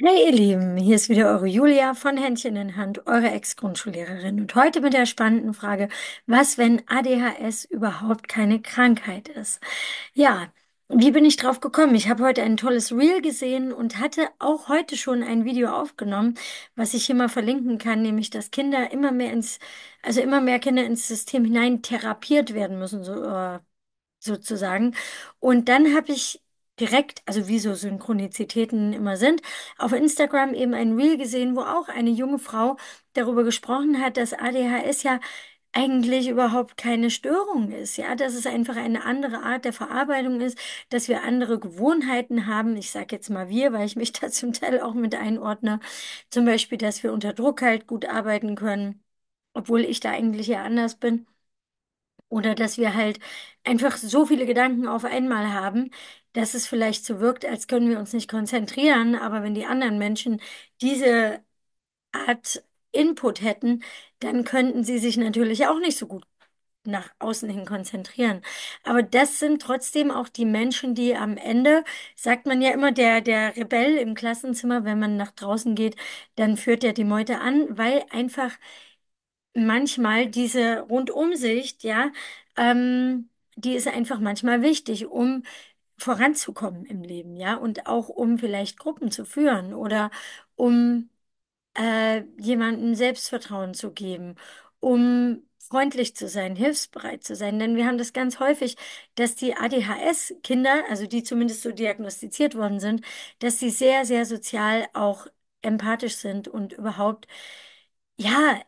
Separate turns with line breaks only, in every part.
Hey ihr Lieben, hier ist wieder eure Julia von Händchen in Hand, eure Ex-Grundschullehrerin und heute mit der spannenden Frage, was wenn ADHS überhaupt keine Krankheit ist? Ja, wie bin ich drauf gekommen? Ich habe heute ein tolles Reel gesehen und hatte auch heute schon ein Video aufgenommen, was ich hier mal verlinken kann, nämlich dass Kinder immer mehr ins, also immer mehr Kinder ins System hinein therapiert werden müssen, so, äh, sozusagen. Und dann habe ich direkt, also wie so Synchronizitäten immer sind, auf Instagram eben ein Reel gesehen, wo auch eine junge Frau darüber gesprochen hat, dass ADHS ja eigentlich überhaupt keine Störung ist, ja, dass es einfach eine andere Art der Verarbeitung ist, dass wir andere Gewohnheiten haben. Ich sage jetzt mal wir, weil ich mich da zum Teil auch mit einordne. Zum Beispiel, dass wir unter Druck halt gut arbeiten können, obwohl ich da eigentlich ja anders bin. Oder dass wir halt einfach so viele Gedanken auf einmal haben, dass es vielleicht so wirkt, als können wir uns nicht konzentrieren, aber wenn die anderen Menschen diese Art Input hätten, dann könnten sie sich natürlich auch nicht so gut nach außen hin konzentrieren. Aber das sind trotzdem auch die Menschen, die am Ende, sagt man ja immer, der, der Rebell im Klassenzimmer, wenn man nach draußen geht, dann führt er die Meute an, weil einfach manchmal diese Rundumsicht, ja, ähm, die ist einfach manchmal wichtig, um voranzukommen im Leben, ja, und auch um vielleicht Gruppen zu führen oder um äh, jemandem Selbstvertrauen zu geben, um freundlich zu sein, hilfsbereit zu sein. Denn wir haben das ganz häufig, dass die ADHS-Kinder, also die zumindest so diagnostiziert worden sind, dass sie sehr, sehr sozial auch empathisch sind und überhaupt, ja,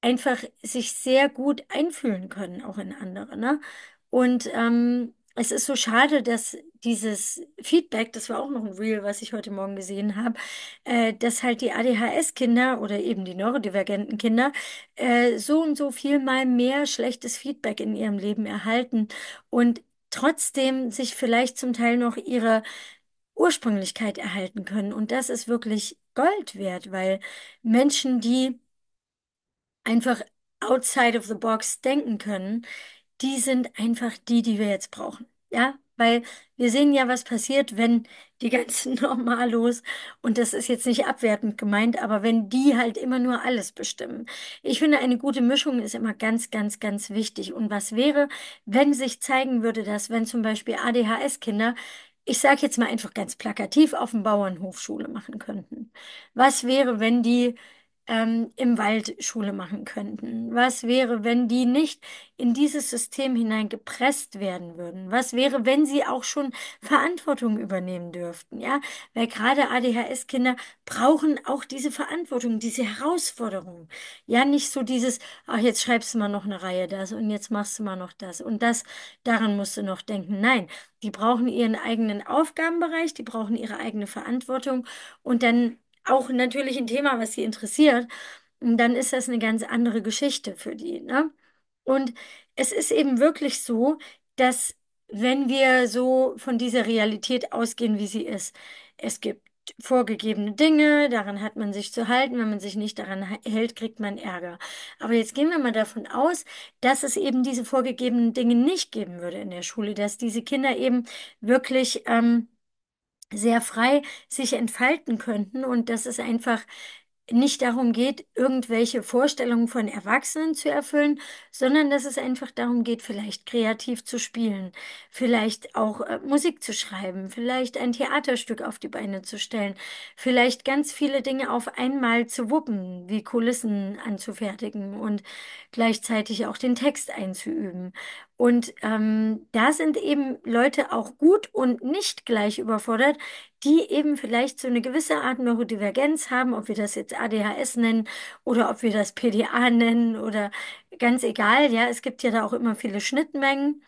einfach sich sehr gut einfühlen können, auch in andere. Ne? Und ähm, es ist so schade, dass dieses Feedback, das war auch noch ein Reel, was ich heute Morgen gesehen habe, äh, dass halt die ADHS-Kinder oder eben die neurodivergenten Kinder äh, so und so viel mal mehr schlechtes Feedback in ihrem Leben erhalten und trotzdem sich vielleicht zum Teil noch ihre Ursprünglichkeit erhalten können. Und das ist wirklich Gold wert, weil Menschen, die einfach outside of the box denken können, die sind einfach die, die wir jetzt brauchen. Ja, weil wir sehen ja, was passiert, wenn die ganzen Normalos, und das ist jetzt nicht abwertend gemeint, aber wenn die halt immer nur alles bestimmen. Ich finde, eine gute Mischung ist immer ganz, ganz, ganz wichtig. Und was wäre, wenn sich zeigen würde, dass wenn zum Beispiel ADHS-Kinder, ich sage jetzt mal einfach ganz plakativ, auf dem Bauernhof Schule machen könnten? Was wäre, wenn die ähm, im Wald Schule machen könnten? Was wäre, wenn die nicht in dieses System hinein gepresst werden würden? Was wäre, wenn sie auch schon Verantwortung übernehmen dürften? Ja, weil gerade ADHS-Kinder brauchen auch diese Verantwortung, diese Herausforderung. Ja, nicht so dieses, ach, jetzt schreibst du mal noch eine Reihe das und jetzt machst du mal noch das und das, daran musst du noch denken. Nein, die brauchen ihren eigenen Aufgabenbereich, die brauchen ihre eigene Verantwortung und dann auch natürlich ein Thema, was sie interessiert, dann ist das eine ganz andere Geschichte für die, ne? Und es ist eben wirklich so, dass wenn wir so von dieser Realität ausgehen, wie sie ist, es gibt vorgegebene Dinge, daran hat man sich zu halten, wenn man sich nicht daran hält, kriegt man Ärger. Aber jetzt gehen wir mal davon aus, dass es eben diese vorgegebenen Dinge nicht geben würde in der Schule, dass diese Kinder eben wirklich ähm, sehr frei sich entfalten könnten und dass es einfach nicht darum geht, irgendwelche Vorstellungen von Erwachsenen zu erfüllen, sondern dass es einfach darum geht, vielleicht kreativ zu spielen, vielleicht auch äh, Musik zu schreiben, vielleicht ein Theaterstück auf die Beine zu stellen, vielleicht ganz viele Dinge auf einmal zu wuppen, wie Kulissen anzufertigen und gleichzeitig auch den Text einzuüben. Und ähm, da sind eben Leute auch gut und nicht gleich überfordert, die eben vielleicht so eine gewisse Art Neurodivergenz haben, ob wir das jetzt ADHS nennen oder ob wir das PDA nennen oder ganz egal. Ja, es gibt ja da auch immer viele Schnittmengen.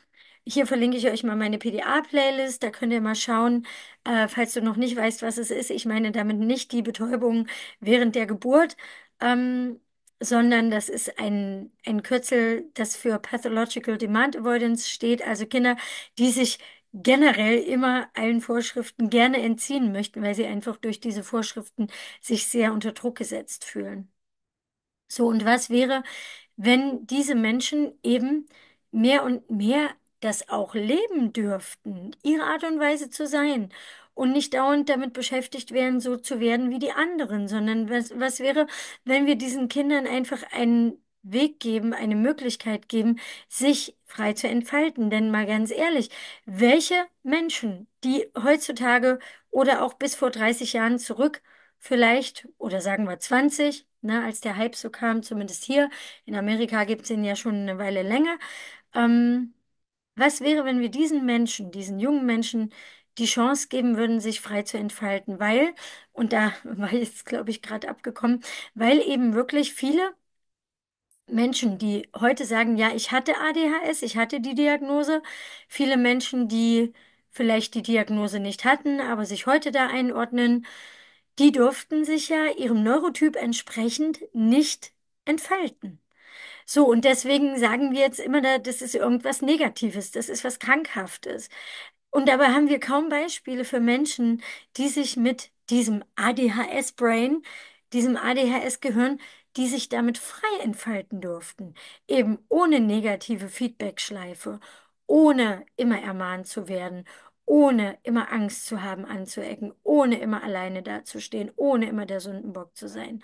Hier verlinke ich euch mal meine PDA-Playlist. Da könnt ihr mal schauen, äh, falls du noch nicht weißt, was es ist. Ich meine damit nicht die Betäubung während der Geburt. Ähm, sondern das ist ein, ein Kürzel, das für Pathological Demand Avoidance steht, also Kinder, die sich generell immer allen Vorschriften gerne entziehen möchten, weil sie einfach durch diese Vorschriften sich sehr unter Druck gesetzt fühlen. So, und was wäre, wenn diese Menschen eben mehr und mehr das auch leben dürften, ihre Art und Weise zu sein und nicht dauernd damit beschäftigt werden, so zu werden wie die anderen, sondern was, was wäre, wenn wir diesen Kindern einfach einen Weg geben, eine Möglichkeit geben, sich frei zu entfalten. Denn mal ganz ehrlich, welche Menschen, die heutzutage oder auch bis vor 30 Jahren zurück vielleicht oder sagen wir 20, ne, als der Hype so kam, zumindest hier, in Amerika gibt es ihn ja schon eine Weile länger, ähm, was wäre, wenn wir diesen Menschen, diesen jungen Menschen die Chance geben würden, sich frei zu entfalten, weil, und da war ich jetzt, glaube ich, gerade abgekommen, weil eben wirklich viele Menschen, die heute sagen, ja, ich hatte ADHS, ich hatte die Diagnose, viele Menschen, die vielleicht die Diagnose nicht hatten, aber sich heute da einordnen, die durften sich ja ihrem Neurotyp entsprechend nicht entfalten. So, und deswegen sagen wir jetzt immer, das ist irgendwas Negatives, das ist was Krankhaftes. Und dabei haben wir kaum Beispiele für Menschen, die sich mit diesem ADHS-Brain, diesem ADHS-Gehirn, die sich damit frei entfalten durften, eben ohne negative Feedbackschleife, ohne immer ermahnt zu werden, ohne immer Angst zu haben, anzuecken, ohne immer alleine dazustehen, ohne immer der Sündenbock zu sein,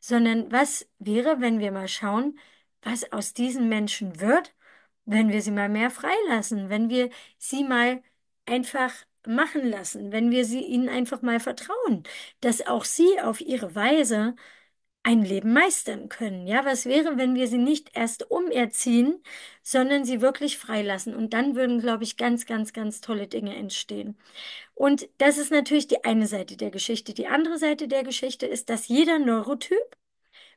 sondern was wäre, wenn wir mal schauen, was aus diesen Menschen wird, wenn wir sie mal mehr freilassen, wenn wir sie mal einfach machen lassen, wenn wir sie ihnen einfach mal vertrauen, dass auch sie auf ihre Weise ein Leben meistern können. Ja, was wäre, wenn wir sie nicht erst umerziehen, sondern sie wirklich freilassen? Und dann würden, glaube ich, ganz, ganz, ganz tolle Dinge entstehen. Und das ist natürlich die eine Seite der Geschichte. Die andere Seite der Geschichte ist, dass jeder Neurotyp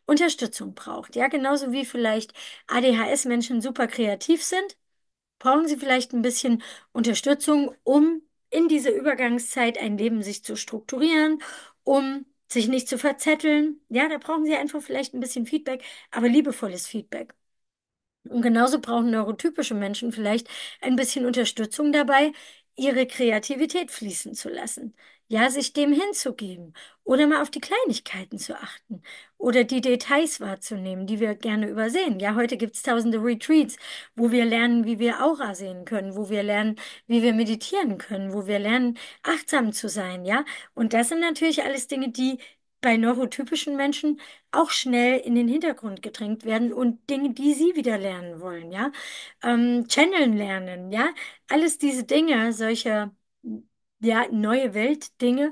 Unterstützung braucht. Ja, genauso wie vielleicht ADHS-Menschen super kreativ sind, brauchen sie vielleicht ein bisschen Unterstützung, um in dieser Übergangszeit ein Leben sich zu strukturieren, um sich nicht zu verzetteln. Ja, da brauchen sie einfach vielleicht ein bisschen Feedback, aber liebevolles Feedback. Und genauso brauchen neurotypische Menschen vielleicht ein bisschen Unterstützung dabei, ihre Kreativität fließen zu lassen. Ja, sich dem hinzugeben oder mal auf die Kleinigkeiten zu achten oder die Details wahrzunehmen, die wir gerne übersehen. Ja, heute gibt's tausende Retreats, wo wir lernen, wie wir Aura sehen können, wo wir lernen, wie wir meditieren können, wo wir lernen, achtsam zu sein. Ja, und das sind natürlich alles Dinge, die bei neurotypischen Menschen auch schnell in den Hintergrund gedrängt werden und Dinge, die sie wieder lernen wollen, ja. Ähm, Channeln lernen, ja. Alles diese Dinge, solche ja, neue Weltdinge,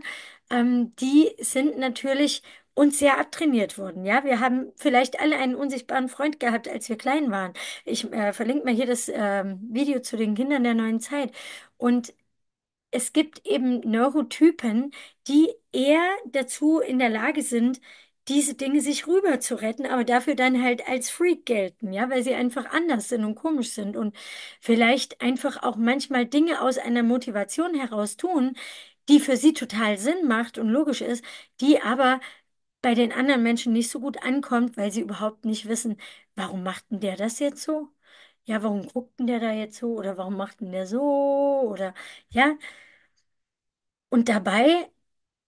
ähm, die sind natürlich uns sehr abtrainiert worden. Ja, wir haben vielleicht alle einen unsichtbaren Freund gehabt, als wir klein waren. Ich äh, verlinke mal hier das ähm, Video zu den Kindern der neuen Zeit. Und es gibt eben Neurotypen, die eher dazu in der Lage sind, diese Dinge sich rüber zu retten, aber dafür dann halt als Freak gelten, ja, weil sie einfach anders sind und komisch sind und vielleicht einfach auch manchmal Dinge aus einer Motivation heraus tun, die für sie total Sinn macht und logisch ist, die aber bei den anderen Menschen nicht so gut ankommt, weil sie überhaupt nicht wissen, warum macht denn der das jetzt so? Ja, warum guckt denn der da jetzt so? Oder warum macht denn der so? Oder ja. Und dabei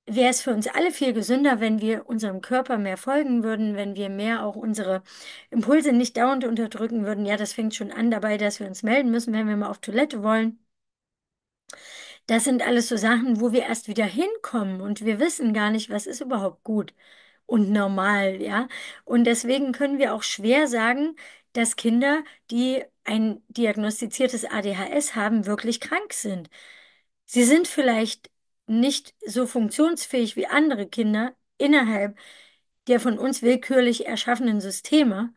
wäre es für uns alle viel gesünder, wenn wir unserem Körper mehr folgen würden, wenn wir mehr auch unsere Impulse nicht dauernd unterdrücken würden. Ja, das fängt schon an dabei, dass wir uns melden müssen, wenn wir mal auf Toilette wollen. Das sind alles so Sachen, wo wir erst wieder hinkommen und wir wissen gar nicht, was ist überhaupt gut und normal, ja. Und deswegen können wir auch schwer sagen, dass Kinder, die ein diagnostiziertes ADHS haben, wirklich krank sind. Sie sind vielleicht nicht so funktionsfähig wie andere Kinder innerhalb der von uns willkürlich erschaffenen Systeme.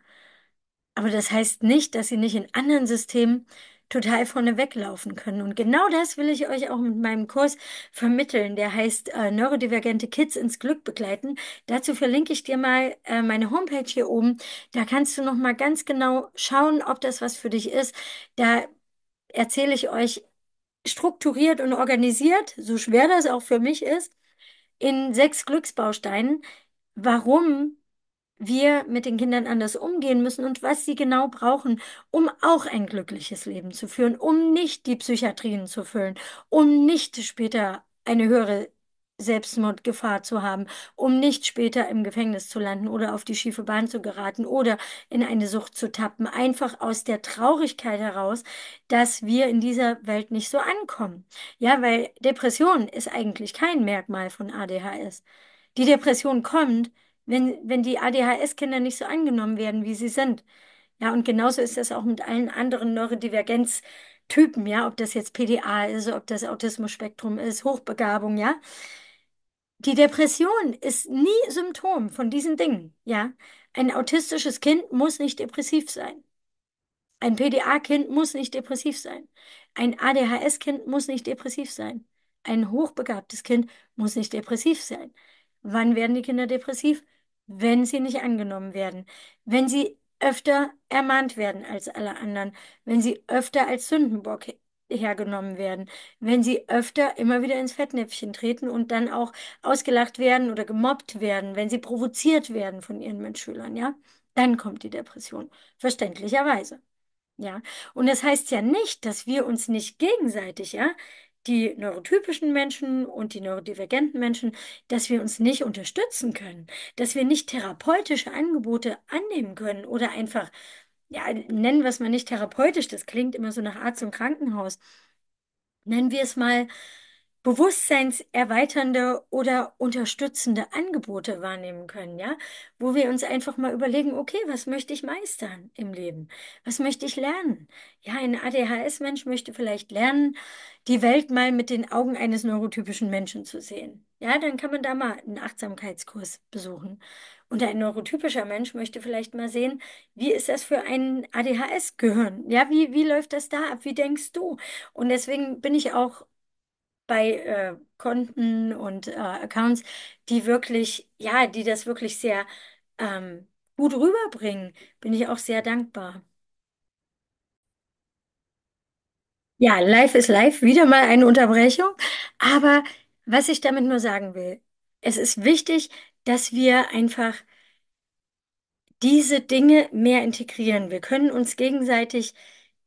Aber das heißt nicht, dass sie nicht in anderen Systemen total vorne weglaufen können. Und genau das will ich euch auch mit meinem Kurs vermitteln. Der heißt äh, Neurodivergente Kids ins Glück begleiten. Dazu verlinke ich dir mal äh, meine Homepage hier oben. Da kannst du noch mal ganz genau schauen, ob das was für dich ist. Da erzähle ich euch strukturiert und organisiert, so schwer das auch für mich ist, in sechs Glücksbausteinen, warum wir mit den Kindern anders umgehen müssen und was sie genau brauchen, um auch ein glückliches Leben zu führen, um nicht die Psychiatrien zu füllen, um nicht später eine höhere Selbstmordgefahr zu haben, um nicht später im Gefängnis zu landen oder auf die schiefe Bahn zu geraten oder in eine Sucht zu tappen, einfach aus der Traurigkeit heraus, dass wir in dieser Welt nicht so ankommen. Ja, weil Depression ist eigentlich kein Merkmal von ADHS. Die Depression kommt, wenn, wenn die ADHS-Kinder nicht so angenommen werden, wie sie sind. Ja, und genauso ist das auch mit allen anderen Neurodivergenz- Typen, ja, ob das jetzt PDA ist, ob das Autismus-Spektrum ist, Hochbegabung, ja. Die Depression ist nie Symptom von diesen Dingen, ja. Ein autistisches Kind muss nicht depressiv sein. Ein PDA-Kind muss nicht depressiv sein. Ein ADHS-Kind muss nicht depressiv sein. Ein hochbegabtes Kind muss nicht depressiv sein. Wann werden die Kinder depressiv? Wenn sie nicht angenommen werden. Wenn sie öfter ermahnt werden als alle anderen. Wenn sie öfter als Sündenbock hergenommen werden, wenn sie öfter immer wieder ins Fettnäpfchen treten und dann auch ausgelacht werden oder gemobbt werden, wenn sie provoziert werden von ihren Mitschülern, ja, dann kommt die Depression. Verständlicherweise. Ja. Und das heißt ja nicht, dass wir uns nicht gegenseitig, ja, die neurotypischen Menschen und die neurodivergenten Menschen, dass wir uns nicht unterstützen können, dass wir nicht therapeutische Angebote annehmen können oder einfach ja, nennen wir es mal nicht therapeutisch, das klingt immer so nach Arzt und Krankenhaus. Nennen wir es mal bewusstseinserweiternde oder unterstützende Angebote wahrnehmen können, ja, wo wir uns einfach mal überlegen, okay, was möchte ich meistern im Leben? Was möchte ich lernen? Ja, ein ADHS-Mensch möchte vielleicht lernen, die Welt mal mit den Augen eines neurotypischen Menschen zu sehen. Ja, dann kann man da mal einen Achtsamkeitskurs besuchen. Und ein neurotypischer Mensch möchte vielleicht mal sehen, wie ist das für ein ADHS-Gehirn? Ja, wie, wie läuft das da ab? Wie denkst du? Und deswegen bin ich auch bei äh, Konten und äh, Accounts, die wirklich, ja, die das wirklich sehr ähm, gut rüberbringen. Bin ich auch sehr dankbar. Ja, live ist live, wieder mal eine Unterbrechung. Aber was ich damit nur sagen will, es ist wichtig, dass wir einfach diese Dinge mehr integrieren. Wir können uns gegenseitig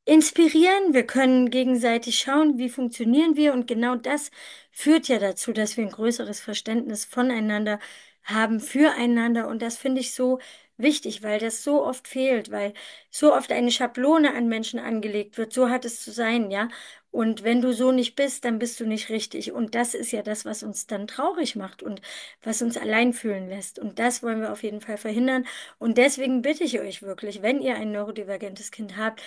inspirieren, wir können gegenseitig schauen, wie funktionieren wir und genau das führt ja dazu, dass wir ein größeres Verständnis voneinander haben, füreinander und das finde ich so wichtig, weil das so oft fehlt, weil so oft eine Schablone an Menschen angelegt wird, so hat es zu sein, ja. Und wenn du so nicht bist, dann bist du nicht richtig. Und das ist ja das, was uns dann traurig macht und was uns allein fühlen lässt. Und das wollen wir auf jeden Fall verhindern. Und deswegen bitte ich euch wirklich, wenn ihr ein neurodivergentes Kind habt,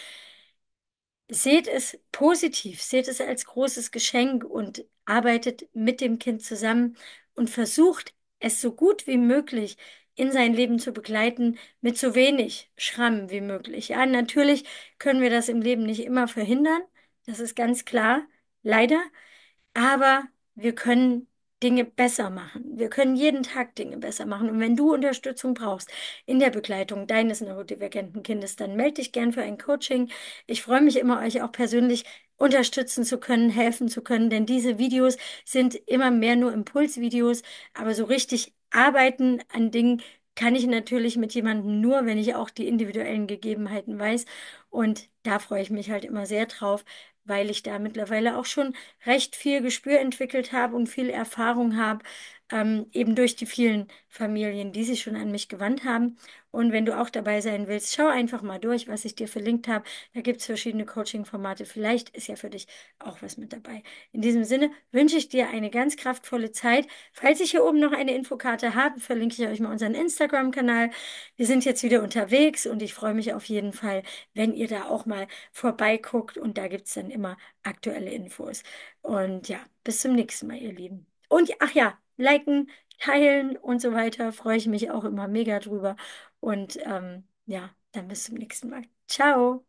Seht es positiv, seht es als großes Geschenk und arbeitet mit dem Kind zusammen und versucht es so gut wie möglich in sein Leben zu begleiten mit so wenig Schrammen wie möglich. Ja, natürlich können wir das im Leben nicht immer verhindern, das ist ganz klar, leider, aber wir können Dinge besser machen. Wir können jeden Tag Dinge besser machen. Und wenn du Unterstützung brauchst in der Begleitung deines neurodivergenten Kindes, dann melde dich gern für ein Coaching. Ich freue mich immer, euch auch persönlich unterstützen zu können, helfen zu können, denn diese Videos sind immer mehr nur Impulsvideos, aber so richtig arbeiten an Dingen kann ich natürlich mit jemandem nur, wenn ich auch die individuellen Gegebenheiten weiß. Und da freue ich mich halt immer sehr drauf, weil ich da mittlerweile auch schon recht viel Gespür entwickelt habe und viel Erfahrung habe, ähm, eben durch die vielen Familien, die sich schon an mich gewandt haben. Und wenn du auch dabei sein willst, schau einfach mal durch, was ich dir verlinkt habe. Da gibt es verschiedene Coaching-Formate. Vielleicht ist ja für dich auch was mit dabei. In diesem Sinne wünsche ich dir eine ganz kraftvolle Zeit. Falls ich hier oben noch eine Infokarte habe, verlinke ich euch mal unseren Instagram-Kanal. Wir sind jetzt wieder unterwegs und ich freue mich auf jeden Fall, wenn ihr da auch mal vorbeiguckt und da gibt es dann immer aktuelle Infos. Und ja, bis zum nächsten Mal, ihr Lieben. Und ach ja, liken, teilen und so weiter. Freue ich mich auch immer mega drüber. Und ähm, ja, dann bis zum nächsten Mal. Ciao.